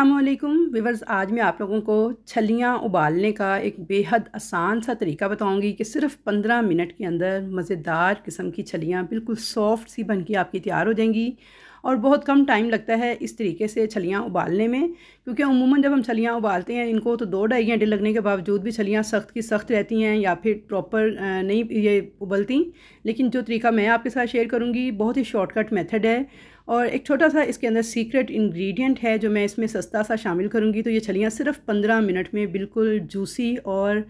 असलकुम वीवर्स आज मैं आप लोगों को छलियाँ उबालने का एक बेहद आसान सा तरीका बताऊंगी कि सिर्फ पंद्रह मिनट के अंदर मज़ेदार किस्म की छलियाँ बिल्कुल सॉफ्ट सी बन के आपकी तैयार हो जाएंगी और बहुत कम टाइम लगता है इस तरीके से छलियाँ उबालने में क्योंकि अमूमन जब हम छलियाँ उबालते हैं इनको तो दो ढाई घंटे लगने के बावजूद भी छलियाँ सख्त की सख्त रहती हैं या फिर प्रॉपर नहीं ये उबलती लेकिन जो तरीका मैं आपके साथ शेयर करूँगी बहुत ही शॉर्टकट मेथड है और एक छोटा सा इसके अंदर सीक्रेट इंग्रेडिएंट है जो मैं इसमें सस्ता सा शामिल करूँगी तो ये छलियाँ सिर्फ पंद्रह मिनट में बिल्कुल जूसी और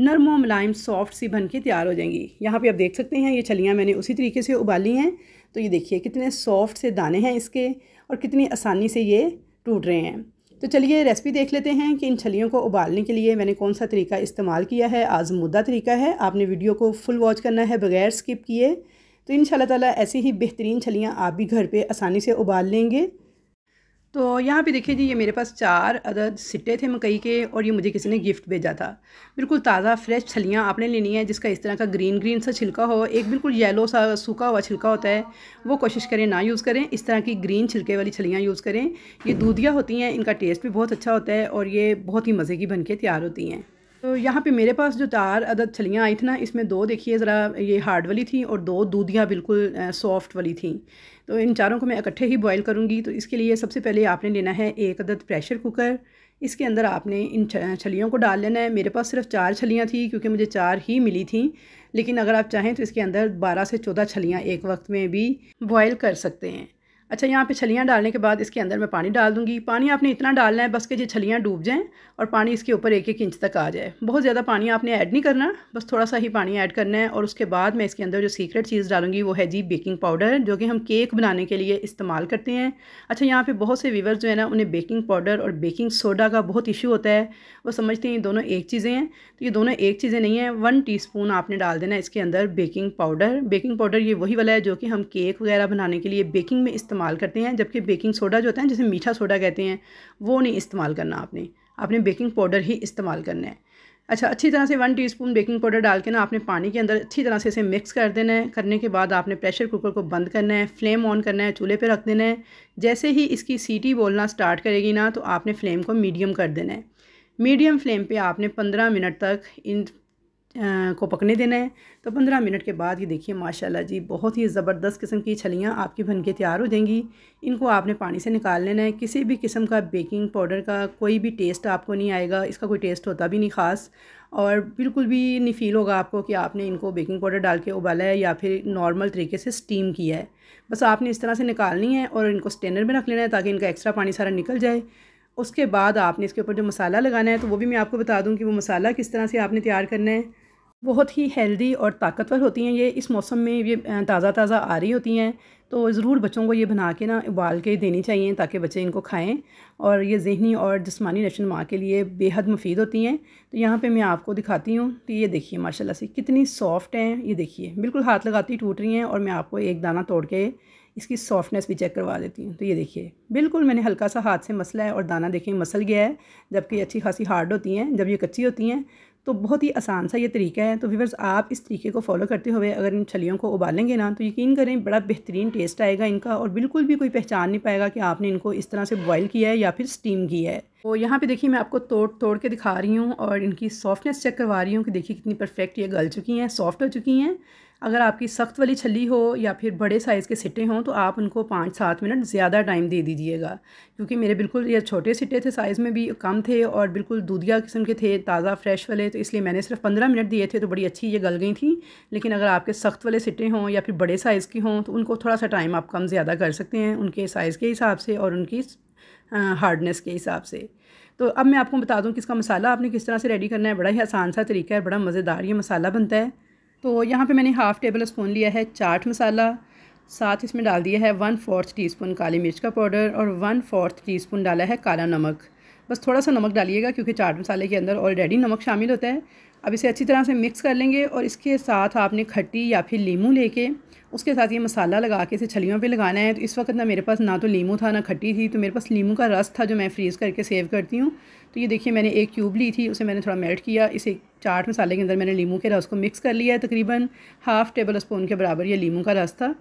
नरम व मुलायम सॉफ्ट सी बन के तैयार हो जाएंगी यहाँ पे आप देख सकते हैं ये छलियाँ मैंने उसी तरीके से उबाली हैं तो ये देखिए कितने सॉफ्ट से दाने हैं इसके और कितनी आसानी से ये टूट रहे हैं तो चलिए रेसिपी देख लेते हैं कि इन छलियों को उबालने के लिए मैंने कौन सा तरीका इस्तेमाल किया है आजमुदा तरीका है आपने वीडियो को फुल वॉच करना है बगैर स्किप किए तो इन ताला ऐसी ही बेहतरीन छलियाँ आप भी घर पे आसानी से उबाल लेंगे तो यहाँ पे देखिए जी ये मेरे पास चार अदद सिट्टे थे मकई के और ये मुझे किसी ने गिफ्ट भेजा था बिल्कुल ताज़ा फ्रेश छलियाँ आपने लेनी है जिसका इस तरह का ग्रीन ग्रीन सा छिलका हो एक बिल्कुल येलो सा सूखा हुआ छिलका होता है वो कोशिश करें ना यूज़ करें इस तरह की ग्रीन छिलके वाली छलियाँ यूज़ करें ये दूधिया होती हैं इनका टेस्ट भी बहुत अच्छा होता है और ये बहुत ही मज़े की बन के तैयार होती हैं तो यहाँ पे मेरे पास जो चार अदद छलियाँ आई थी ना इसमें दो देखिए ज़रा ये हार्ड वाली थी और दो दूधियाँ बिल्कुल सॉफ्ट वाली थी तो इन चारों को मैं इकट्ठे ही बॉईल करूँगी तो इसके लिए सबसे पहले आपने लेना है एक अदद प्रेशर कुकर इसके अंदर आपने इन छलियों को डाल लेना है मेरे पास सिर्फ चार छलियाँ थी क्योंकि मुझे चार ही मिली थी लेकिन अगर आप चाहें तो इसके अंदर बारह से चौदह छलियाँ एक वक्त में भी बॉयल कर सकते हैं अच्छा यहाँ पे छलियाँ डालने के बाद इसके अंदर मैं पानी डाल दूँगी पानी आपने इतना डालना है बस कि ये छलियाँ डूब जाएँ और पानी इसके ऊपर एक एक इंच तक आ जाए बहुत ज़्यादा पानी आपने ऐड नहीं करना बस थोड़ा सा ही पानी ऐड करना है और उसके बाद मैं इसके अंदर जो सीक्रेट चीज़ डालूँगी वो है जी बेकिंग पाउडर जो कि हम केक बनाने के लिए इस्तेमाल करते हैं अच्छा यहाँ पर बहुत से वीवर जो है ना उन्हें बेकिंग पाउडर और बेकिंग सोडा का बहुत इशू होता है वो समझते हैं ये दोनों एक चीज़ें हैं तो ये दोनों एक चीज़ें नहीं हैं वन टी आपने डाल देना इसके अंदर बेकिंग पाउडर बेकिंग पाउडर ये वही वाला है जो कि हम केक वगैरह बनाने के लिए बेकिंग में इस्तेमाल इस्तेमाल करते हैं जबकि बेकिंग सोडा जो होता है जिसे मीठा सोडा कहते हैं वो नहीं इस्तेमाल करना आपने आपने बेकिंग पाउडर ही इस्तेमाल करना है अच्छा अच्छी तरह से वन टीस्पून बेकिंग पाउडर डाल के ना आपने पानी के अंदर अच्छी तरह से इसे मिक्स कर देना है करने के बाद आपने प्रेशर कुकर को बंद करना है फ्लेम ऑन करना है चूल्हे पे रख देना है जैसे ही इसकी सीटी बोलना स्टार्ट करेगी ना तो आपने फ्लेम को मीडियम कर देना है मीडियम फ्लेम पे आपने पंद्रह मिनट तक इन को पकने देना है तो पंद्रह मिनट के बाद ये देखिए माशाल्लाह जी बहुत ही ज़बरदस्त किस्म की छलियाँ आपकी बन के तैयार हो जाएंगी इनको आपने पानी से निकाल लेना है किसी भी किस्म का बेकिंग पाउडर का कोई भी टेस्ट आपको नहीं आएगा इसका कोई टेस्ट होता भी नहीं ख़ास और बिल्कुल भी नहीं फील होगा आपको कि आपने इनको बेकिंग पाउडर डाल के उबाला है या फिर नॉर्मल तरीके से स्टीम किया है बस आपने इस तरह से निकालनी है और इनको स्टेनर में रख लेना है ताकि इनका एक्स्ट्रा पानी सारा निकल जाए उसके बाद आपने इसके ऊपर जो मसाला लगाना है तो वो भी मैं आपको बता दूँ कि वो मसाला किस तरह से आपने तैयार करना है बहुत ही हेल्दी और ताकतवर होती हैं ये इस मौसम में ये ताज़ा ताज़ा आ रही होती हैं तो ज़रूर बच्चों को ये बना के ना उबाल के देनी चाहिए ताकि बच्चे इनको खाएं और ये जहनी और जिसमानी माँ के लिए बेहद मुफीद होती हैं तो यहाँ पे मैं आपको दिखाती हूँ तो ये देखिए माशाल्लाह से कितनी सॉफ़्ट हैं ये देखिए बिल्कुल हाथ लगाती टूट रही हैं और मैं आपको एक दाना तोड़ के इसकी सॉफ्टनेस भी चेक करवा देती हूँ तो ये देखिए बिल्कुल मैंने हल्का सा हाथ से मसला है और दाना देखें मसल गया है जबकि अच्छी खासी हार्ड होती हैं जब ये कच्ची होती हैं तो बहुत ही आसान सा ये तरीका है तो व्यूवर्स आप इस तरीके को फॉलो करते हुए अगर इन छलियों को उबालेंगे ना तो यकीन करें बड़ा बेहतरीन टेस्ट आएगा इनका और बिल्कुल भी कोई पहचान नहीं पाएगा कि आपने इनको इस तरह से बॉईल किया है या फिर स्टीम किया है तो यहाँ पे देखिए मैं आपको तोड़ तोड़ के दिखा रही हूँ और इनकी सॉफ्टनेस चेक करवा रही हूँ कि देखिए कितनी परफेक्ट ये गल चुकी हैं सॉफ्ट हो चुकी हैं अगर आपकी सख्त वाली छली हो या फिर बड़े साइज़ के सिटे हों तो आप उनको पाँच सात मिनट ज़्यादा टाइम दे दीजिएगा क्योंकि मेरे बिल्कुल ये छोटे सिटे थे साइज़ में भी कम थे और बिल्कुल दूधिया किस्म के थे ताज़ा फ्रेश वाले तो इसलिए मैंने सिर्फ पंद्रह मिनट दिए थे तो बड़ी अच्छी ये गल गई थी लेकिन अगर आपके सख्त वाले सिटे हों या फिर बड़े साइज़ के हों तो उनको थोड़ा सा टाइम आप कम ज़्यादा कर सकते हैं उनके साइज़ के हिसाब से और उनकी हार्डनेस के हिसाब से तो अब मैं आपको बता दूं कि इसका मसाला आपने किस तरह से रेडी करना है बड़ा ही आसान सा तरीका है बड़ा मज़ेदार ये मसाला बनता है तो यहाँ पे मैंने हाफ़ टेबल स्पून लिया है चाट मसाला साथ इसमें डाल दिया है वन फोर्थ टीस्पून काली मिर्च का पाउडर और वन फोर्थ टीस्पून डाला है काला नमक बस थोड़ा सा नमक डालिएगा क्योंकि चाट मसाले के अंदर ऑलरेडी नमक शामिल होता है अब इसे अच्छी तरह से मिक्स कर लेंगे और इसके साथ आपने खट्टी या फिर लीमू लेके उसके साथ ये मसाला लगा के इसे छलियों पे लगाना है तो इस वक्त ना मेरे पास ना तो लीमू था ना खट्टी थी तो मेरे पास लीमू का रस था जो मैं फ्रीज़ करके सेव करती हूँ तो ये देखिए मैंने एक क्यूब ली थी उसे मैंने थोड़ा मेल्ट किया इसे चाट मसाले के अंदर मैंने लीमू के रस को मिक्स कर लिया है तकरीबन हाफ़ टेबल स्पून के बराबर ये लीमू का रस था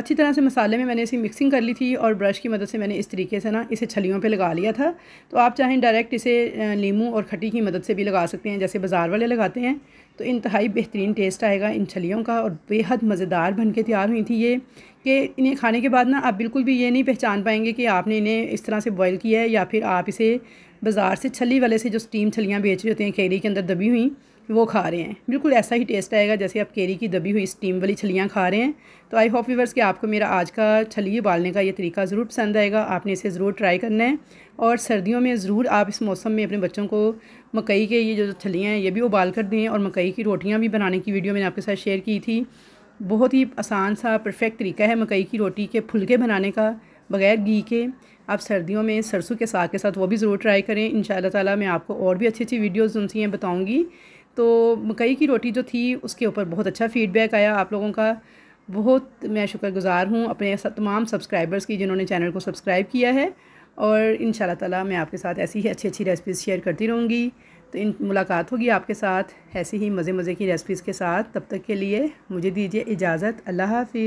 अच्छी तरह से मसाले में मैंने इसी मिक्सिंग कर ली थी और ब्रश की मदद से मैंने इस तरीके से ना इसे छलियों पे लगा लिया था तो आप चाहें डायरेक्ट इसे लीमू और खटी की मदद से भी लगा सकते हैं जैसे बाज़ार वाले लगाते हैं तो इंतहाई बेहतरीन टेस्ट आएगा इन छलियों का और बेहद मज़ेदार बन के तैयार हुई थी ये कि इन्हें खाने के बाद ना आप बिल्कुल भी ये नहीं पहचान पाएंगे कि आपने इन्हें इस तरह से बॉयल किया है या फिर आप इसे बाज़ार से छली वाले से जो स्टीम छलियाँ बेच रही होती हैं केरी के अंदर दबी हुई वो खा रहे हैं बिल्कुल ऐसा ही टेस्ट आएगा जैसे आप केरी की दबी हुई स्टीम वाली छलियाँ खा रहे हैं तो आई होप यूवर्स कि आपको मेरा आज का छली उबालने का ये तरीका ज़रूर पसंद आएगा आपने इसे ज़रूर ट्राई करना है और सर्दियों में ज़रूर आप इस मौसम में अपने बच्चों को मकई के ये जो छलियाँ हैं ये भी उबाल कर दें और मकई की रोटियाँ भी बनाने की वीडियो मैंने आपके साथ शेयर की थी बहुत ही आसान सा परफेक्ट तरीका है मकई की रोटी के फुलके बनाने का बगैर घी के आप सर्दियों में सरसों के साग के साथ वो भी ज़रूर ट्राई करें इन ताला मैं आपको और भी अच्छी अच्छी वीडियोज़ उनसी हैं बताऊँगी तो मकई की रोटी जो थी उसके ऊपर बहुत अच्छा फ़ीडबैक आया आप लोगों का बहुत मैं शुक्रगुजार हूँ अपने तमाम सब्सक्राइबर्स की जिन्होंने चैनल को सब्सक्राइब किया है और इन ताला मैं आपके साथ ऐसी ही अच्छी अच्छी रेसिपीज़ शेयर करती रहूँगी तो इन मुलाकात होगी आपके साथ ऐसी ही मज़े मज़े की रेसिपीज़ के साथ तब तक के लिए मुझे दीजिए इजाज़त अल्लाह हाफि